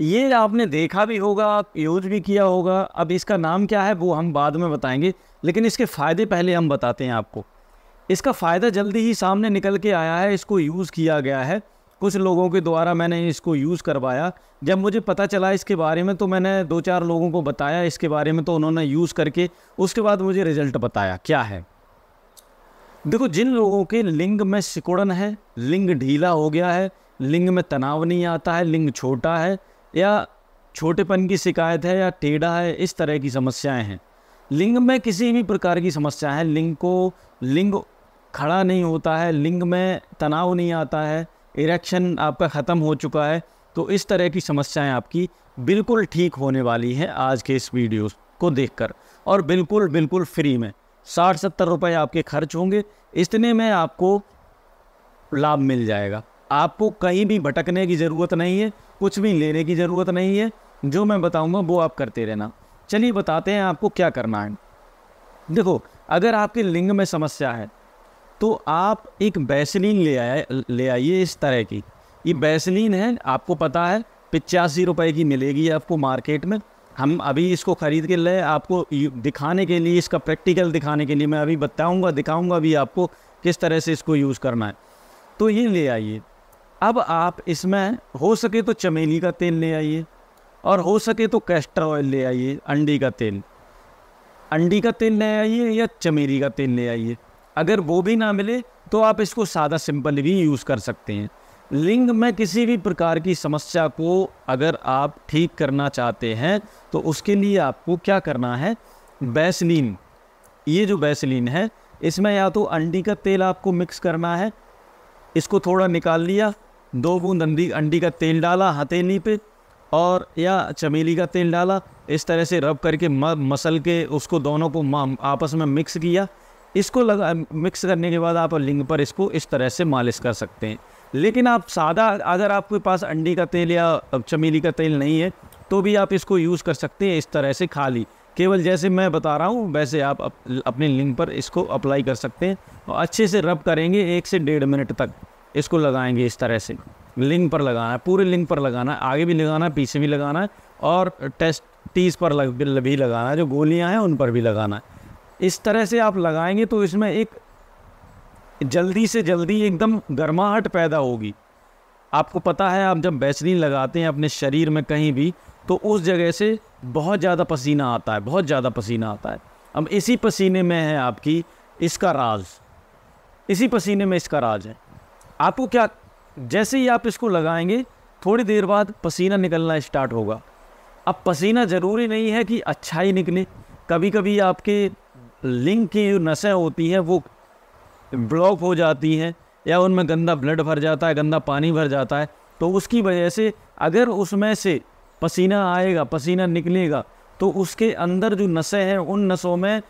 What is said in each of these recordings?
ये आपने देखा भी होगा यूज भी किया होगा अब इसका नाम क्या है वो हम बाद में बताएंगे लेकिन इसके फ़ायदे पहले हम बताते हैं आपको इसका फ़ायदा जल्दी ही सामने निकल के आया है इसको यूज़ किया गया है कुछ लोगों के द्वारा मैंने इसको यूज़ करवाया जब मुझे पता चला इसके बारे में तो मैंने दो चार लोगों को बताया इसके बारे में तो उन्होंने यूज़ करके उसके बाद मुझे रिज़ल्ट बताया क्या है देखो जिन लोगों के लिंग में सिकुड़न है लिंग ढीला हो गया है लिंग में तनाव नहीं आता है लिंग छोटा है या छोटेपन की शिकायत है या टेढ़ा है इस तरह की समस्याएं हैं लिंग में किसी भी प्रकार की समस्या है लिंग को लिंग खड़ा नहीं होता है लिंग में तनाव नहीं आता है इरेक्शन आपका ख़त्म हो चुका है तो इस तरह की समस्याएं आपकी बिल्कुल ठीक होने वाली है आज के इस वीडियो को देखकर और बिल्कुल बिल्कुल फ्री में साठ सत्तर रुपये आपके खर्च होंगे इतने में आपको लाभ मिल जाएगा आपको कहीं भी भटकने की ज़रूरत नहीं है कुछ भी लेने की ज़रूरत नहीं है जो मैं बताऊँगा वो आप करते रहना चलिए बताते हैं आपको क्या करना है देखो अगर आपके लिंग में समस्या है तो आप एक बैसलीन ले आए ले आइए इस तरह की ये बैसलीन है आपको पता है पिचासी रुपए की मिलेगी आपको मार्केट में हम अभी इसको ख़रीद के ले आपको दिखाने के लिए इसका प्रैक्टिकल दिखाने के लिए मैं अभी बताऊंगा दिखाऊंगा भी आपको किस तरह से इसको यूज़ करना है तो ये ले आइए अब आप इसमें हो सके तो चमेली का तेल ले आइए और हो सके तो कैस्टर ऑयल ले आइए अंडी का तेल अंडी का तेल ले आइए या चमेली का तेल ले आइए अगर वो भी ना मिले तो आप इसको सादा सिंपल भी यूज़ कर सकते हैं लिंग में किसी भी प्रकार की समस्या को अगर आप ठीक करना चाहते हैं तो उसके लिए आपको क्या करना है बैसलीन ये जो बैसलीन है इसमें या तो अंडी का तेल आपको मिक्स करना है इसको थोड़ा निकाल लिया दो बूंद अंडी अंडी का तेल डाला हथेली पे और या चमेली का तेल डाला इस तरह से रब करके मसल के उसको दोनों को आपस में मिक्स किया इसको लगा मिक्स करने के बाद आप लिंग पर इसको इस तरह से मालिश कर सकते हैं लेकिन आप सादा अगर आपके पास अंडी का तेल या चमेली का तेल नहीं है तो भी आप इसको यूज़ कर सकते हैं इस तरह से खाली केवल जैसे मैं बता रहा हूँ वैसे आप अप, अपने लिंग पर इसको अप्लाई कर सकते हैं और अच्छे से रब करेंगे एक से डेढ़ मिनट तक इसको लगाएंगे इस तरह से लिंग पर लगाना है पूरे लिंग पर लगाना है आगे भी लगाना है पीछे भी लगाना है और टेस्ट टीस पर लग, भी लगाना है जो गोलियां हैं उन पर भी लगाना है इस तरह से आप लगाएंगे तो इसमें एक जल्दी से जल्दी एकदम गर्माहट पैदा होगी आपको पता है आप जब बेसलिन लगाते हैं अपने शरीर में कहीं भी तो उस जगह से बहुत ज़्यादा पसीना आता है बहुत ज़्यादा पसीना आता है अब इसी पसीने में है आपकी इसका राज इसी पसीने में इसका राज है आपको क्या जैसे ही आप इसको लगाएंगे थोड़ी देर बाद पसीना निकलना स्टार्ट होगा अब पसीना ज़रूरी नहीं है कि अच्छा ही निकले कभी कभी आपके लिंग की जो नसें होती हैं वो ब्लॉक हो जाती हैं या उनमें गंदा ब्लड भर जाता है गंदा पानी भर जाता है तो उसकी वजह से अगर उसमें से पसीना आएगा पसीना निकलेगा तो उसके अंदर जो नसें हैं उन नसों में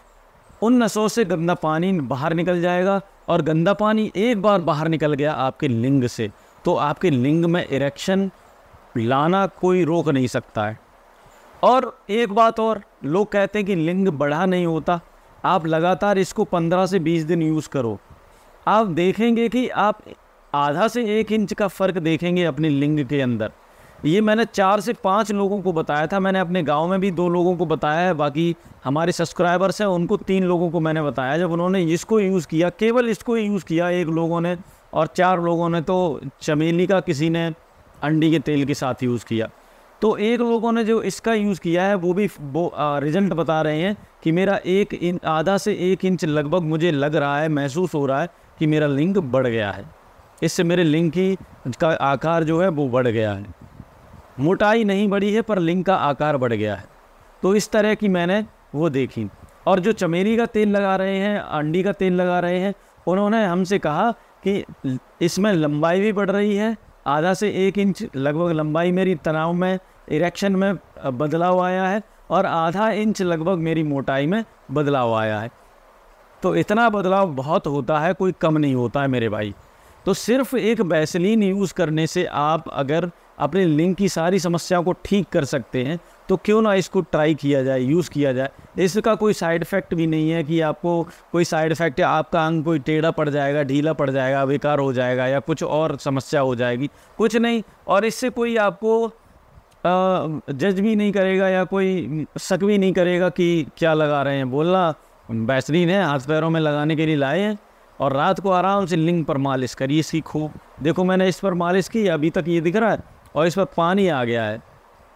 उन नसों से गंदा पानी बाहर निकल जाएगा और गंदा पानी एक बार बाहर निकल गया आपके लिंग से तो आपके लिंग में इरेक्शन लाना कोई रोक नहीं सकता है और एक बात और लोग कहते हैं कि लिंग बढ़ा नहीं होता आप लगातार इसको पंद्रह से बीस दिन यूज़ करो आप देखेंगे कि आप आधा से एक इंच का फ़र्क देखेंगे अपने लिंग के अंदर ये मैंने चार से पाँच लोगों को बताया था मैंने अपने गांव में भी दो लोगों को बताया है बाकी हमारे सब्सक्राइबर्स हैं उनको तीन लोगों को मैंने बताया जब उन्होंने इसको यूज़ किया केवल इसको यूज़ किया एक लोगों ने और चार लोगों ने तो चमेली का किसी ने अंडी के तेल के साथ यूज़ किया तो एक लोगों ने जो इसका यूज़ किया है वो भी वो रिजल्ट बता रहे हैं कि मेरा एक इन आधा से एक इंच लगभग मुझे लग रहा है महसूस हो रहा है कि मेरा लिंग बढ़ गया है इससे मेरे लिंग की का आकार जो है वो बढ़ गया है मोटाई नहीं बढ़ी है पर लिंग का आकार बढ़ गया है तो इस तरह की मैंने वो देखी और जो चमेली का तेल लगा रहे हैं अंडी का तेल लगा रहे हैं उन्होंने हमसे कहा कि इसमें लंबाई भी बढ़ रही है आधा से एक इंच लगभग लंबाई मेरी तनाव में इरेक्शन में बदलाव आया है और आधा इंच लगभग मेरी मोटाई में बदलाव आया है तो इतना बदलाव बहुत होता है कोई कम नहीं होता है मेरे भाई तो सिर्फ एक बैसलिन यूज़ करने से आप अगर अपने लिंग की सारी समस्याओं को ठीक कर सकते हैं तो क्यों ना इसको ट्राई किया जाए यूज़ किया जाए इसका कोई साइड इफ़ेक्ट भी नहीं है कि आपको कोई साइड इफ़ेक्ट है आपका अंग कोई टेढ़ा पड़ जाएगा ढीला पड़ जाएगा बेकार हो जाएगा या कुछ और समस्या हो जाएगी कुछ नहीं और इससे कोई आपको जज भी नहीं करेगा या कोई शक भी नहीं करेगा कि क्या लगा रहे हैं बोलना बेहतरीन है हाथ पैरों में लगाने के लिए लाए हैं और रात को आराम से लिंग पर मालिश करिए इसकी खूब देखो मैंने इस पर मालिश की अभी तक ये दिख रहा है और इस पर पानी आ गया है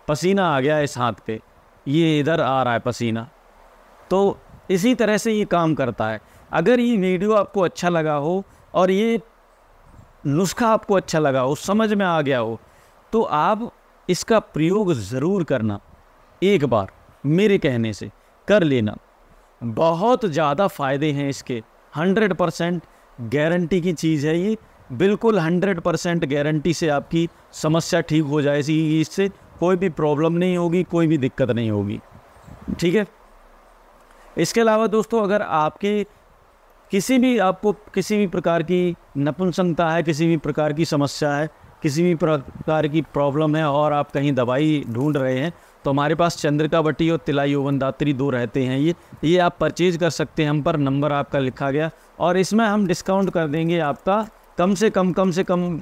पसीना आ गया है इस हाथ पे ये इधर आ रहा है पसीना तो इसी तरह से ये काम करता है अगर ये वीडियो आपको अच्छा लगा हो और ये नुस्खा आपको अच्छा लगा हो समझ में आ गया हो तो आप इसका प्रयोग ज़रूर करना एक बार मेरे कहने से कर लेना बहुत ज़्यादा फ़ायदे हैं इसके हंड्रेड परसेंट गारंटी की चीज़ है ये बिल्कुल 100 परसेंट गारंटी से आपकी समस्या ठीक हो जाएगी इससे कोई भी प्रॉब्लम नहीं होगी कोई भी दिक्कत नहीं होगी ठीक है इसके अलावा दोस्तों अगर आपके किसी भी आपको किसी भी प्रकार की नपुंसकता है किसी भी प्रकार की समस्या है किसी भी प्रकार की प्रॉब्लम है और आप कहीं दवाई ढूंढ रहे हैं तो हमारे पास चंद्रिका बट्टी और तिलाई ओवन दात्री दो रहते हैं ये ये आप परचेज़ कर सकते हैं हम पर नंबर आपका लिखा गया और इसमें हम डिस्काउंट कर देंगे आपका कम से कम कम से कम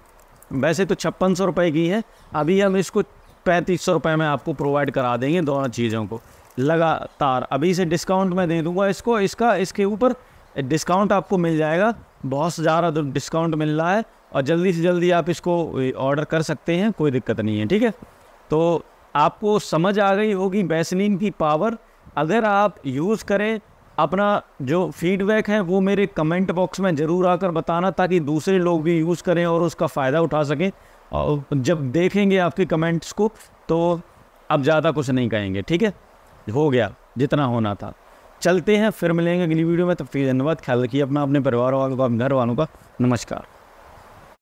वैसे तो छप्पन सौ रुपये की है अभी हम इसको पैंतीस सौ रुपये में आपको प्रोवाइड करा देंगे दोनों चीज़ों को लगातार अभी से डिस्काउंट मैं दे दूंगा इसको इसका इसके ऊपर डिस्काउंट आपको मिल जाएगा बहुत ज़्यादा डिस्काउंट मिल रहा है और जल्दी से जल्दी आप इसको ऑर्डर कर सकते हैं कोई दिक्कत नहीं है ठीक है तो आपको समझ आ गई होगी वैसलिन की पावर अगर आप यूज़ करें अपना जो फीडबैक है वो मेरे कमेंट बॉक्स में ज़रूर आकर बताना ताकि दूसरे लोग भी यूज़ करें और उसका फ़ायदा उठा सकें और जब देखेंगे आपके कमेंट्स को तो अब ज़्यादा कुछ नहीं कहेंगे ठीक है हो गया जितना होना था चलते हैं फिर मिलेंगे अगली वीडियो में तब फिर धन्यवाद ख्याल रखिए अपना अपने परिवार वालों का अपने घर वालों का नमस्कार